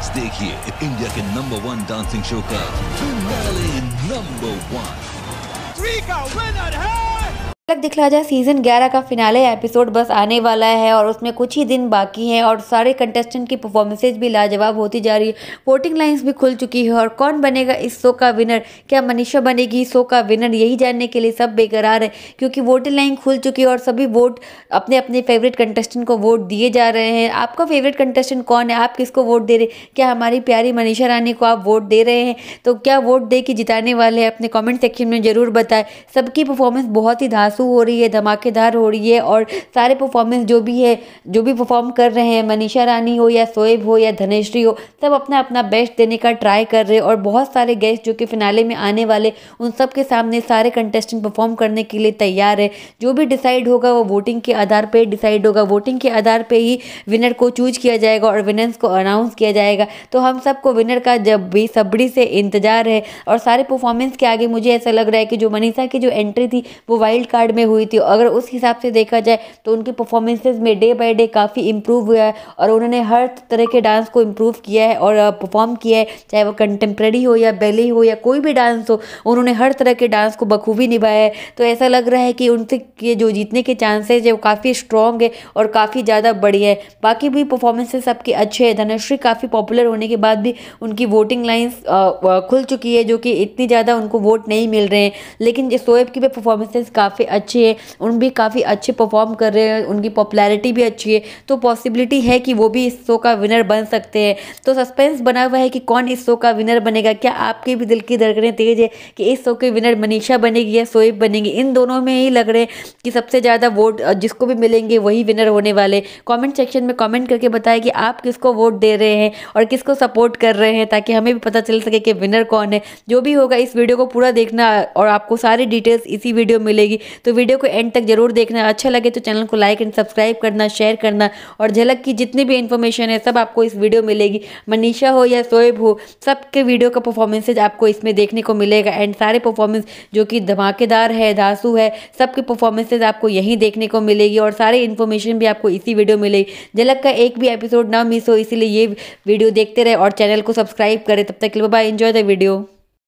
आज देखिए इंडिया के नंबर वन डांसिंग शो का नंबर वन थ्री का विनर है तक दिखला जाए सीज़न 11 का फिनाले एपिसोड बस आने वाला है और उसमें कुछ ही दिन बाकी हैं और सारे कंटेस्टेंट की परफॉर्मेंसेज भी लाजवाब होती जा रही है वोटिंग लाइंस भी खुल चुकी है और कौन बनेगा इस शो का विनर क्या मनीषा बनेगी इस शो का विनर यही जानने के लिए सब बेकरार है क्योंकि वोटिंग लाइन खुल चुकी है और सभी वोट अपने अपने फेवरेट कंटेस्टेंट को वोट दिए जा रहे हैं आपका फेवरेट कंटेस्टेंट कौन है आप किसको वोट दे रहे हैं क्या हमारी प्यारी मनीषा रानी को आप वोट दे रहे हैं तो क्या वोट दे के जिताने वाले हैं अपने कॉमेंट सेक्शन में ज़रूर बताएं सबकी परफॉर्मेंस बहुत ही धास आंसू हो रही है धमाकेदार हो रही है और सारे परफॉर्मेंस जो भी है जो भी परफॉर्म कर रहे हैं मनीषा रानी हो या सोएब हो या धनेश्री हो सब अपना अपना बेस्ट देने का ट्राई कर रहे हैं और बहुत सारे गेस्ट जो कि फिनाले में आने वाले उन सब के सामने सारे कंटेस्टेंट परफॉर्म करने के लिए तैयार है जो भी डिसाइड होगा वो वोटिंग के आधार पर डिसाइड होगा वोटिंग के आधार पर ही विनर को चूज किया जाएगा और विनर्स को अनाउंस किया जाएगा तो हम सबको विनर का जब भी सबड़ी से इंतजार है और सारे परफॉर्मेंस के आगे मुझे ऐसा लग रहा है कि जो मनीषा की जो एंट्री थी वो वाइल्ड कार्ड पीरियड में हुई थी अगर उस हिसाब से देखा जाए तो उनकी परफॉर्मेंसेज में डे बाय डे काफ़ी इम्प्रूव हुआ है और उन्होंने हर तरह के डांस को इम्प्रूव किया है और परफॉर्म किया है चाहे वो कंटेम्प्रेरी हो या बेली हो या कोई भी डांस हो उन्होंने हर तरह के डांस को बखूबी निभाया है तो ऐसा लग रहा है कि उनसे ये जो जीतने के चांसेज है वो काफ़ी स्ट्रॉन्ग है और काफ़ी ज़्यादा बड़ी है बाकी भी परफॉर्मेंसेस सबके अच्छे हैं धनश्री काफ़ी पॉपुलर होने के बाद भी उनकी वोटिंग लाइन्स खुल चुकी है जो कि इतनी ज़्यादा उनको वोट नहीं मिल रहे हैं लेकिन सोएब की भी परफॉर्मेंसेज काफ़ी अच्छे हैं उन भी काफ़ी अच्छे परफॉर्म कर रहे हैं उनकी पॉपुलैरिटी भी अच्छी है तो पॉसिबिलिटी है कि वो भी इस शो का विनर बन सकते हैं तो सस्पेंस बना हुआ है कि कौन इस शो का विनर बनेगा क्या आपके भी दिल की धड़कने तेज है कि इस शो के विनर मनीषा बनेगी या सोएब बनेगी इन दोनों में ही लग रहे हैं कि सबसे ज़्यादा वोट जिसको भी मिलेंगे वही विनर होने वाले कॉमेंट सेक्शन में कॉमेंट करके बताएं कि आप किसको वोट दे रहे हैं और किसको सपोर्ट कर रहे हैं ताकि हमें भी पता चल सके कि विनर कौन है जो भी होगा इस वीडियो को पूरा देखना और आपको सारी डिटेल्स इसी वीडियो मिलेगी तो वीडियो को एंड तक जरूर देखना अच्छा लगे तो चैनल को लाइक एंड सब्सक्राइब करना शेयर करना और झलक की जितनी भी इन्फॉर्मेशन है सब आपको इस वीडियो मिलेगी मनीषा हो या शोएब हो सबके वीडियो का परफॉर्मेंसेज आपको इसमें देखने को मिलेगा एंड सारे परफॉर्मेंस जो कि धमाकेदार है धासू है सबके परफॉर्मेंसेज आपको यहीं देखने को मिलेगी और सारे इन्फॉर्मेशन भी आपको इसी वीडियो में मिलेगी झलक का एक भी एपिसोड ना मिस हो इसीलिए ये वीडियो देखते रहे और चैनल को सब्सक्राइब करें तब तक के लिए बाय एंजॉय द वीडियो